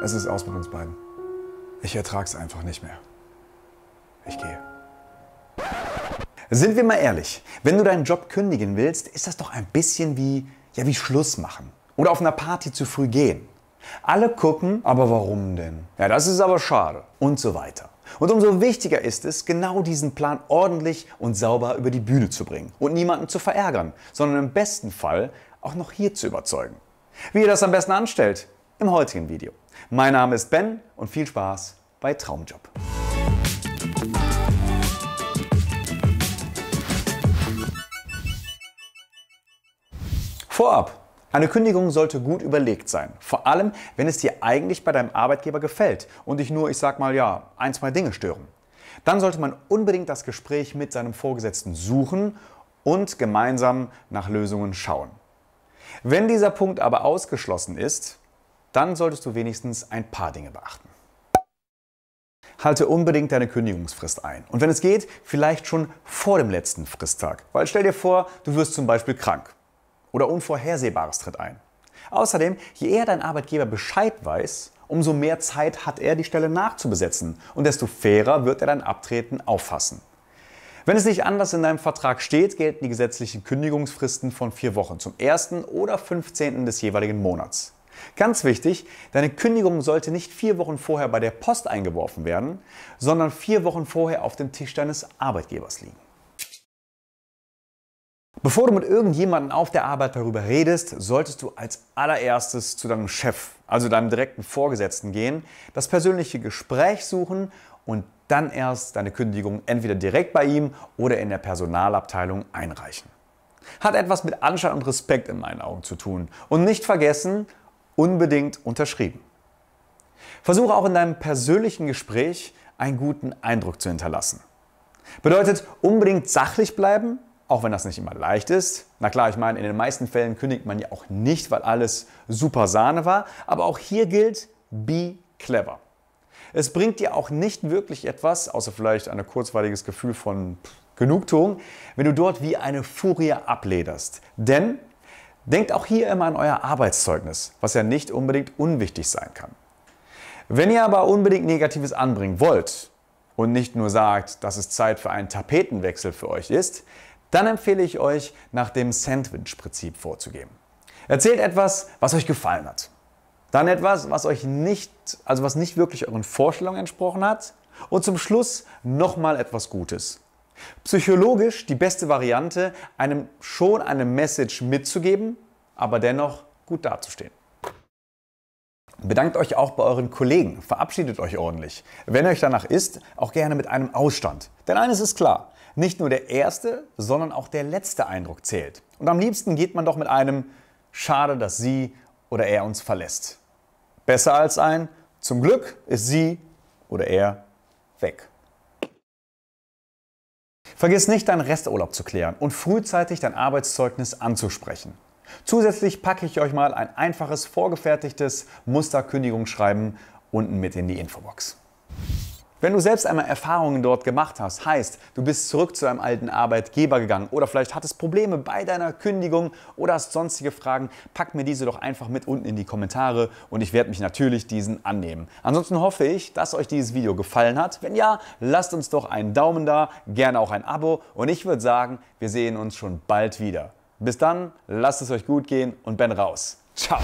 Es ist aus mit uns beiden. Ich ertrag's einfach nicht mehr. Ich gehe. Sind wir mal ehrlich, wenn du deinen Job kündigen willst, ist das doch ein bisschen wie, ja, wie Schluss machen. Oder auf einer Party zu früh gehen. Alle gucken, aber warum denn? Ja, das ist aber schade. Und so weiter. Und umso wichtiger ist es, genau diesen Plan ordentlich und sauber über die Bühne zu bringen und niemanden zu verärgern, sondern im besten Fall auch noch hier zu überzeugen. Wie ihr das am besten anstellt, im heutigen Video. Mein Name ist Ben und viel Spaß bei Traumjob. Vorab, eine Kündigung sollte gut überlegt sein. Vor allem, wenn es dir eigentlich bei deinem Arbeitgeber gefällt und dich nur, ich sag mal ja, ein, zwei Dinge stören. Dann sollte man unbedingt das Gespräch mit seinem Vorgesetzten suchen und gemeinsam nach Lösungen schauen. Wenn dieser Punkt aber ausgeschlossen ist, dann solltest du wenigstens ein paar Dinge beachten. Halte unbedingt deine Kündigungsfrist ein. Und wenn es geht, vielleicht schon vor dem letzten Fristtag. Weil stell dir vor, du wirst zum Beispiel krank. Oder Unvorhersehbares tritt ein. Außerdem, je eher dein Arbeitgeber Bescheid weiß, umso mehr Zeit hat er, die Stelle nachzubesetzen. Und desto fairer wird er dein Abtreten auffassen. Wenn es nicht anders in deinem Vertrag steht, gelten die gesetzlichen Kündigungsfristen von vier Wochen zum 1. oder 15. des jeweiligen Monats. Ganz wichtig, deine Kündigung sollte nicht vier Wochen vorher bei der Post eingeworfen werden, sondern vier Wochen vorher auf dem Tisch deines Arbeitgebers liegen. Bevor du mit irgendjemandem auf der Arbeit darüber redest, solltest du als allererstes zu deinem Chef, also deinem direkten Vorgesetzten gehen, das persönliche Gespräch suchen und dann erst deine Kündigung entweder direkt bei ihm oder in der Personalabteilung einreichen. Hat etwas mit Anstand und Respekt in meinen Augen zu tun. Und nicht vergessen, unbedingt unterschrieben. Versuche auch in deinem persönlichen Gespräch einen guten Eindruck zu hinterlassen. Bedeutet unbedingt sachlich bleiben, auch wenn das nicht immer leicht ist. Na klar, ich meine, in den meisten Fällen kündigt man ja auch nicht, weil alles super Sahne war. Aber auch hier gilt, be clever. Es bringt dir auch nicht wirklich etwas, außer vielleicht ein kurzweiliges Gefühl von Genugtuung, wenn du dort wie eine Furie ablederst. Denn Denkt auch hier immer an euer Arbeitszeugnis, was ja nicht unbedingt unwichtig sein kann. Wenn ihr aber unbedingt Negatives anbringen wollt und nicht nur sagt, dass es Zeit für einen Tapetenwechsel für euch ist, dann empfehle ich euch, nach dem Sandwich-Prinzip vorzugehen. Erzählt etwas, was euch gefallen hat. Dann etwas, was euch nicht, also was nicht wirklich euren Vorstellungen entsprochen hat. Und zum Schluss nochmal etwas Gutes, Psychologisch die beste Variante, einem schon eine Message mitzugeben, aber dennoch gut dazustehen. Bedankt euch auch bei euren Kollegen, verabschiedet euch ordentlich. Wenn euch danach ist, auch gerne mit einem Ausstand. Denn eines ist klar, nicht nur der erste, sondern auch der letzte Eindruck zählt. Und am liebsten geht man doch mit einem Schade, dass sie oder er uns verlässt. Besser als ein Zum Glück ist sie oder er weg. Vergiss nicht, deinen Resturlaub zu klären und frühzeitig dein Arbeitszeugnis anzusprechen. Zusätzlich packe ich euch mal ein einfaches, vorgefertigtes Musterkündigungsschreiben unten mit in die Infobox. Wenn du selbst einmal Erfahrungen dort gemacht hast, heißt, du bist zurück zu einem alten Arbeitgeber gegangen oder vielleicht hattest Probleme bei deiner Kündigung oder hast sonstige Fragen, pack mir diese doch einfach mit unten in die Kommentare und ich werde mich natürlich diesen annehmen. Ansonsten hoffe ich, dass euch dieses Video gefallen hat. Wenn ja, lasst uns doch einen Daumen da, gerne auch ein Abo und ich würde sagen, wir sehen uns schon bald wieder. Bis dann, lasst es euch gut gehen und Ben raus. Ciao.